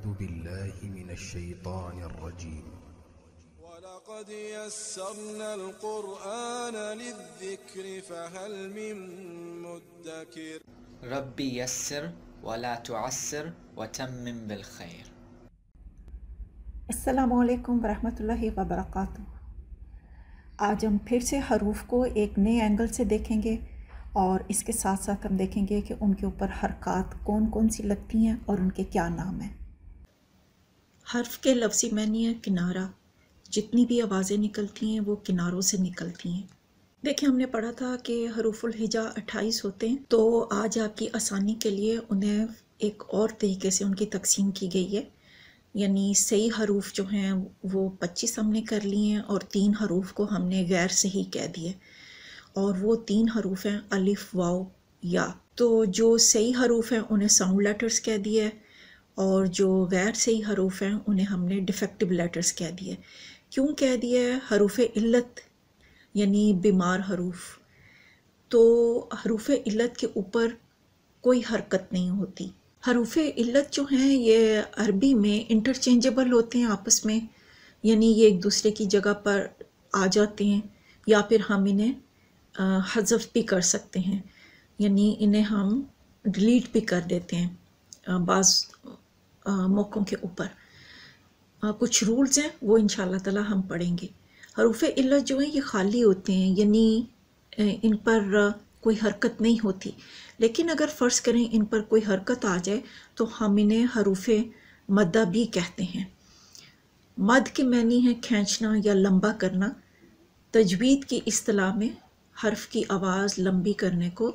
أعوذ بالله من الشيطان الرجيم ولقد يسرنا القرآن للذكر فهل من مدكر ربي يسر ولا تعسر وتمم بالخير السلام عليكم ورحمة الله وبركاته आज हम फिर से हरूफ को एक नए एंगल से देखेंगे और इसके साथ साथ हम देखेंगे कि उनके ऊपर हरकत कौन कौन सी लगती हैं और उनके क्या नाम हैं हर्फ के लफ्ज़ी मैंने है किनारा जितनी भी आवाज़ें निकलती हैं वो किनारों से निकलती हैं देखिए हमने पढ़ा था कि हरूफुल हिजा अट्ठाईस होते हैं तो आज आपकी आसानी के लिए उन्हें एक और तरीके से उनकी तकसीम की गई है यानी सही हरूफ जो हैं वो पच्चीस हमने कर लिए हैं और तीन हरूफ को हमने गैर सही कह दिए और वो तीन हरूफ हैं अलिफ वाओ या तो जो सही हरूफ हैं उन्हें साउंड लेटर्स कह दिया है और जो गैर सही हरूफ हैं उन्हें हमने डिफेक्टिव लेटर्स कह दिए क्यों कह दिया है हरूफ इल्लत यानी बीमार हरूफ तो हरूफ इल्लत के ऊपर कोई हरकत नहीं होती हरूफ इल्लत जो हैं ये अरबी में इंटरचेंजेबल होते हैं आपस में यानी ये एक दूसरे की जगह पर आ जाते हैं या फिर हम इन्हें हजफ भी कर सकते हैं यानी इन्हें हम डिलीट भी कर देते हैं बाज़ मौक़ों के ऊपर कुछ रूल्स हैं वो इन तला हम पढ़ेंगे हरूफ इल्लत जो हैं ये खाली होते हैं यानी इन पर कोई हरकत नहीं होती लेकिन अगर फ़र्ज़ करें इन पर कोई हरकत आ जाए तो हम इन्हें हरूफ मदा भी कहते हैं मद के मैनी है खींचना या लंबा करना तजवीद की असलाह में हर्फ की आवाज़ लंबी करने को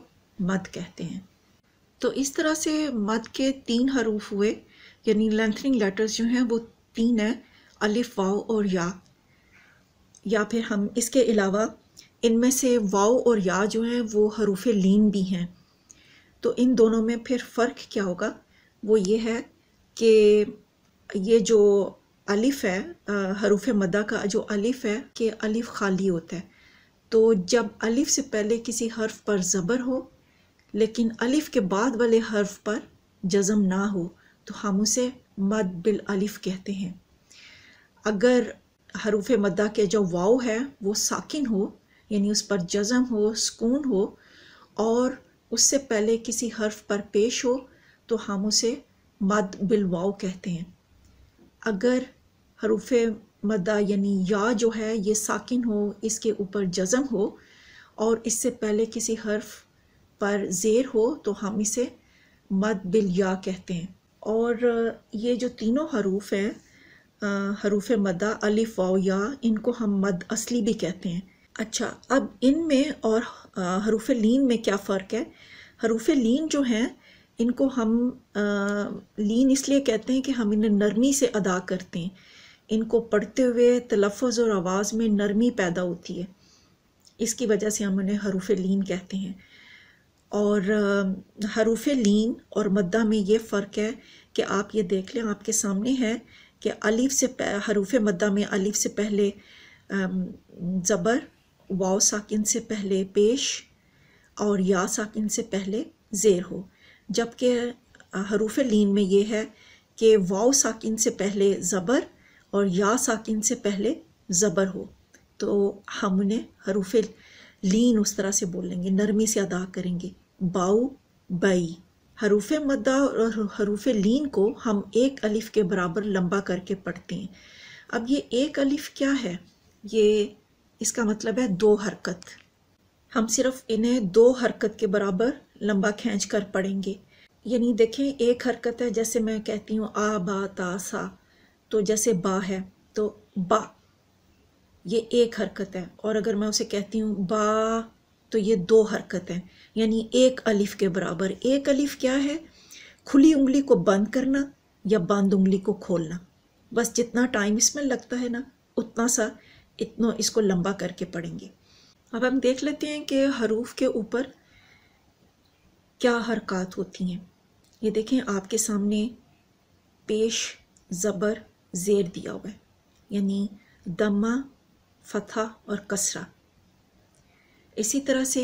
मद कहते हैं तो इस तरह से मद के तीन हरूफ हुए यानी लेंथनिंग लेटर्स जो हैं वो तीन हैं अलिफ वाओ और या या फिर हम इसके अलावा इनमें से वाओ और या जो हैं वो हरूफ लीन भी हैं तो इन दोनों में फिर फ़र्क क्या होगा वो ये है कि ये जो अलिफ़ है हरूफ मदा का जो अलिफ़ है कि अलिफ़ खाली होता है तो जब अलिफ़ से पहले किसी हर्फ पर ज़बर हो लेकिन अलिफ़ के बाद वाले हर्फ पर जज़म ना हो तो हम उसे मद बिल अलिफ कहते हैं अगर हरूफ मद्दा के जो वाव है वो साकिन हो यानी उस पर जज़म हो सुकून हो और उससे पहले किसी हर्फ पर पेश हो तो हम उसे मद बिल वाव कहते हैं अगर हरूफ मद्दा यानी या जो है ये साकिन हो इसके ऊपर जज़म हो और इससे पहले किसी हर्फ पर ज़ेर हो तो हम इसे मद बिल या कहते हैं और ये जो तीनों हरूफ हैं हरूफ मदा अलिफ वाव या इनको हम मद असली भी कहते हैं अच्छा अब इन में और हरूफ लीन में क्या फ़र्क है हरूफ लीन जो हैं इनको हम आ, लीन इसलिए कहते हैं कि हम इन्हें नरमी से अदा करते हैं इनको पढ़ते हुए तलफ़ और आवाज़ में नरमी पैदा होती है इसकी वजह से हम उन्हें हरूफ लीन कहते हैं और हरूफ लीन और मद्दा में ये फ़र्क है कि आप ये देख लें आपके सामने है कि अलीफ से हरूफ मद्दा में अलीफ से पहले ज़बर वाओ साकिन से पहले पेश और या साकिन से पहले ज़ेर हो जबकि हरूफ लीन में ये है कि वाओ साकिन से पहले ज़बर और या साकिन से पहले ज़बर हो तो हम उन्हें हरूफ लीन उस तरह से बोलेंगे नरमी से अदा करेंगे बाउ बई हरूफ मद्दा और हरूफ लीन को हम एक अलिफ़ के बराबर लंबा करके पढ़ते हैं अब ये एक अलिफ़ क्या है ये इसका मतलब है दो हरकत हम सिर्फ इन्हें दो हरकत के बराबर लंबा खींच कर पढ़ेंगे यानी देखें एक हरकत है जैसे मैं कहती हूँ आ बा ता सा तो जैसे बा है तो बा ये एक हरकत है और अगर मैं उसे कहती हूँ बा तो ये दो हरकतें यानी एक अलिफ के बराबर एक अलिफ क्या है खुली उंगली को बंद करना या बंद उंगली को खोलना बस जितना टाइम इसमें लगता है ना उतना सा इतना इसको लंबा करके पढ़ेंगे अब हम देख लेते हैं कि हरूफ के ऊपर क्या हरकत होती हैं ये देखें आपके सामने पेश ज़बर ज़ेर दिया हुआ है यानी दमा फतह और कसरा इसी तरह से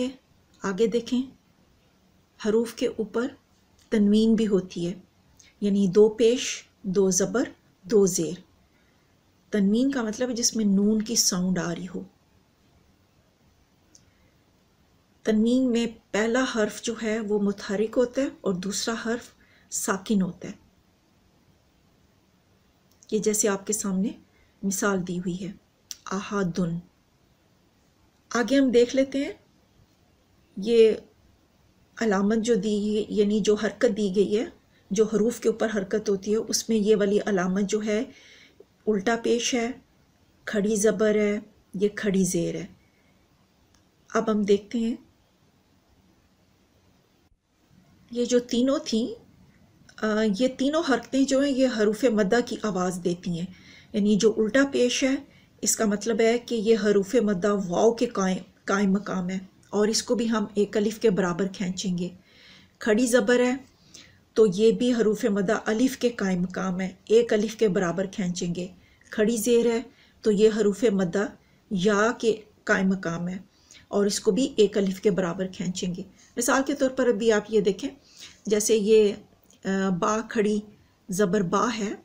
आगे देखें हरूफ के ऊपर तनवीन भी होती है यानी दो पेश दो ज़बर दो ज़ेर तनवीन का मतलब है जिसमें नून की साउंड आ रही हो तनवीन में पहला हर्फ जो है वो मुतहरिक होता है और दूसरा हर्फ साकिन होता है ये जैसे आपके सामने मिसाल दी हुई है आहादुन आगे हम देख लेते हैं ये अलामत जो दी यानी जो हरकत दी गई है जो हरूफ के ऊपर हरकत होती है उसमें ये वाली अलामत जो है उल्टा पेश है खड़ी ज़बर है ये खड़ी ज़ेर है अब हम देखते हैं ये जो तीनों थी ये तीनों हरकतें जो हैं ये हरूफ मदा की आवाज़ देती हैं यानी जो उल्टा पेश है इसका मतलब है कि ये हरूफ मद्दा वाव के कायम कायम मकाम है और इसको भी हम एक अलिफ़ के बराबर खींचेंगे खड़ी ज़बर है तो ये भी हरूफ मदा अलिफ़ के कायम मकाम है एक अलिफ़ के बराबर खींचेंगे खड़ी ज़ेर है तो ये हरूफ मदा या के कायम मकाम है और इसको भी एक अलिफ़ के बराबर खींचेंगे मिसाल के तौर पर अभी आप ये देखें जैसे ये बा खड़ी ज़बर बा है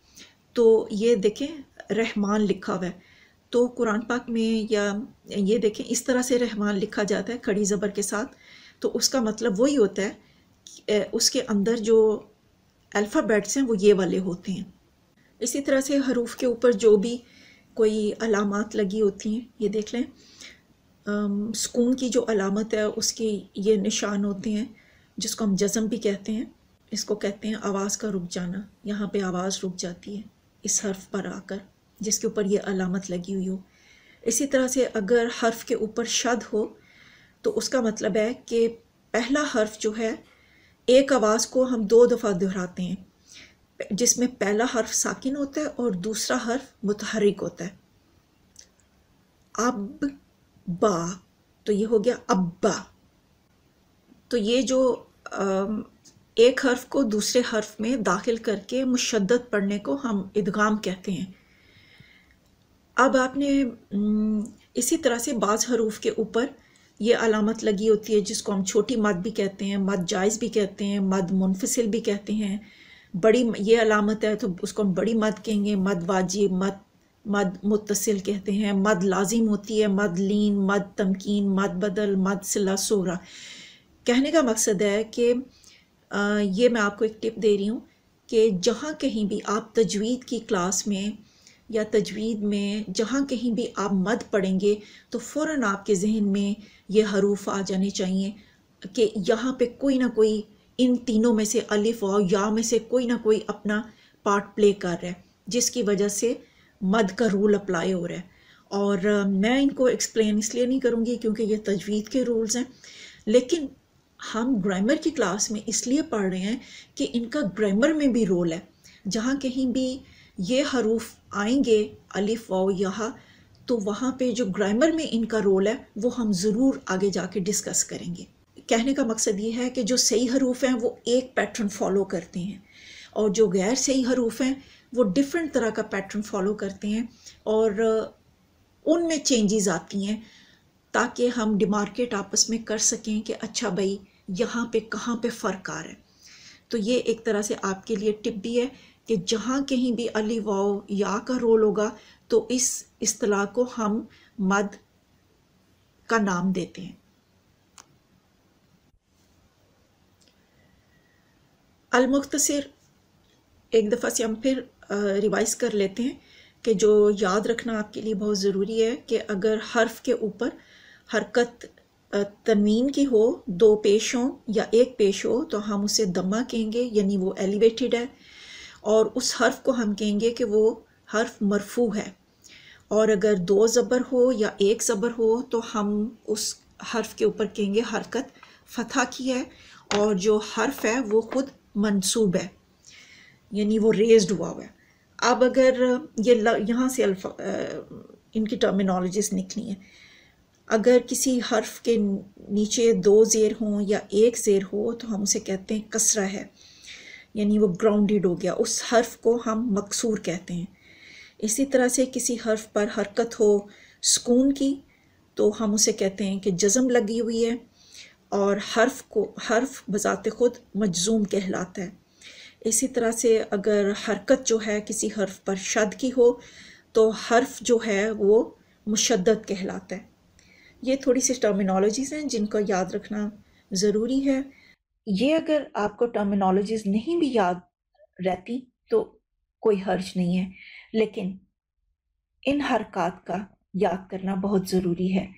तो ये देखें रहमान लिखा हुआ है तो कुरान पाक में या ये देखें इस तरह से रहमान लिखा जाता है खड़ी ज़बर के साथ तो उसका मतलब वही होता है उसके अंदर जो अल्फ़ाबेट्स हैं वो ये वाले होते हैं इसी तरह से हरूफ के ऊपर जो भी कोई अलामत लगी होती हैं ये देख लें सुकून की जो अलामत है उसके ये निशान होते हैं जिसको हम जज़म भी कहते हैं इसको कहते हैं आवाज़ का रुक जाना यहाँ पे आवाज़ रुक जाती है इस हर्फ पर आकर जिसके ऊपर ये अलामत लगी हुई हो इसी तरह से अगर हर्फ के ऊपर शद हो तो उसका मतलब है कि पहला हर्फ जो है एक आवाज़ को हम दो दफ़ा दोहराते हैं जिसमें पहला हर्फ साकिन होता है और दूसरा हर्फ मुतहरिक होता है अब बा तो ये हो गया अब्बा तो ये जो एक हर्फ को दूसरे हर्फ में दाखिल करके मुशद्दत पढ़ने को हम इदगाम कहते हैं अब आपने इसी तरह से बाज़ हरूफ के ऊपर ये अलामत लगी होती है जिसको हम छोटी मद भी कहते हैं मद जायज़ भी कहते हैं मद मुनफसिल भी कहते हैं बड़ी ये अलामत है तो उसको हम बड़ी मद कहेंगे मद वाजिब मद मद मुतसिल कहते हैं मद लाजिम होती है मद लीन मद तमकीन मद बदल मद सिला सोरा कहने का मकसद है कि ये मैं आपको एक टिप दे रही हूँ कि जहाँ कहीं भी आप तजवीद की क्लास में या तजवीद में जहाँ कहीं भी आप मद पढ़ेंगे तो फ़ौर आपके जहन में ये हरूफ आ जाने चाहिए कि यहाँ पे कोई ना कोई इन तीनों में से अलिफ और या में से कोई ना कोई अपना पार्ट प्ले कर रहा है जिसकी वजह से मद का रूल अप्लाई हो रहा है और मैं इनको एक्सप्लेन इसलिए नहीं करूँगी क्योंकि ये तजवीद के रूल्स हैं लेकिन हम ग्रामर की क्लास में इसलिए पढ़ रहे हैं कि इनका ग्रामर में भी रोल है जहाँ कहीं भी ये हरूफ आएंगे अलिफ वाओ यहा तो वहाँ पे जो ग्रामर में इनका रोल है वो हम ज़रूर आगे जाके डिस्कस करेंगे कहने का मकसद ये है कि जो सही हरूफ हैं वो एक पैटर्न फॉलो करते हैं और जो गैर सही हरूफ हैं वो डिफरेंट तरह का पैटर्न फॉलो करते हैं और उनमें चेंजेस आती हैं ताकि हम डिमार्केट आपस में कर सकें कि अच्छा भाई यहाँ पे कहाँ पे फ़र्क आ रहा है तो ये एक तरह से आपके लिए टिप भी है कि जहाँ कहीं भी अली वाओ या का रोल होगा तो इस असलाह को हम मद का नाम देते हैं अलमुख्तसर एक दफ़ा से हम फिर रिवाइज कर लेते हैं कि जो याद रखना आपके लिए बहुत ज़रूरी है कि अगर हर्फ के ऊपर हरकत तनवीन की हो दो पेश हों या एक पेश हो तो हम उसे दमा कहेंगे यानी वो एलिवेटेड है और उस हर्फ को हम कहेंगे कि वो हर्फ मरफू है और अगर दो ज़बर हो या एक ज़बर हो तो हम उस हर्फ के ऊपर कहेंगे हरकत फतह की है और जो हर्फ है वो खुद मंसूब है यानी वो रेज्ड हुआ हुआ है अब अगर ये यहाँ से अल्फा इनकी टर्मिनोलॉजीज निकली हैं अगर किसी हर्फ के नीचे दो ज़ेर हों या एक ज़ेर हो तो हम उसे कहते हैं कसरा है यानी वो ग्राउंडेड हो गया उस हर्फ को हम मकसूर कहते हैं इसी तरह से किसी हर्फ पर हरकत हो सुकून की तो हम उसे कहते हैं कि जज़म लगी हुई है और हर्फ को हर्फ बज़ात ख़ुद मजजूम कहलाता है इसी तरह से अगर हरकत जो है किसी हर्फ पर शद की हो तो हर्फ जो है वो मुशद कहलाता है ये थोड़ी सी टर्मिनोलॉजीज़ हैं जिनको याद रखना ज़रूरी है ये अगर आपको टर्मिनोलॉजीज नहीं भी याद रहती तो कोई हर्ज नहीं है लेकिन इन हरकत का याद करना बहुत ज़रूरी है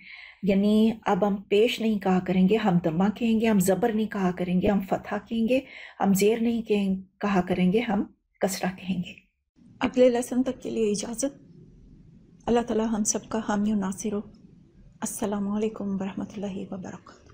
यानी अब हम पेश नहीं कहा करेंगे हम दमा कहेंगे हम ज़बर नहीं कहा करेंगे हम फतह कहेंगे हम जेर नहीं कहें कहा करेंगे हम कसरा कहेंगे अगले लेसन तक के लिए इजाज़त अल्लाह ताला हम सबका हामी नासिर हो असलकम वरहमल वर्का